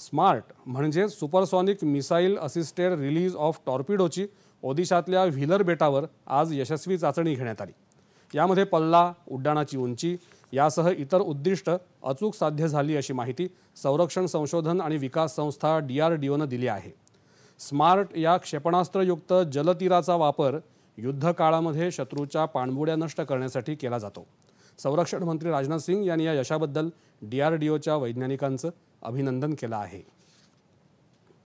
smart म्हणजे supersonic missile assisted release of टॉर्पिडोची ओदिशातल्या व्हिलर बेटावर आज यशस्वी चाचणी घेण्यात आली यामध्ये पल्ला उड्डाणाची उंची यासह इतर उद्दिष्ट अचूक साध्य झाली अशी माहिती संरक्षण संशोधन आणि विकास संस्था डी आर डी ओनं दिली आहे स्मार्ट या क्षेपणास्त्रयुक्त जलतीराचा वापर युद्धकाळामध्ये शत्रूच्या पाणबुड्या नष्ट करण्यासाठी केला जातो संरक्षण मंत्री राजनाथ सिंग यांनी या यशाबद्दल डी आर डी ओच्या वैज्ञानिकांचं अभिनंदन केलं आहे